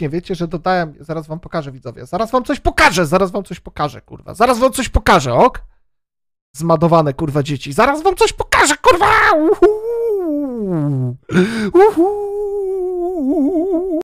faktycznie wiecie, że dodałem, zaraz wam pokażę widzowie, zaraz wam coś pokażę, zaraz wam coś pokażę, kurwa, zaraz wam coś pokażę, ok? Zmadowane, kurwa, dzieci, zaraz wam coś pokażę, kurwa! Uhu! Uhu!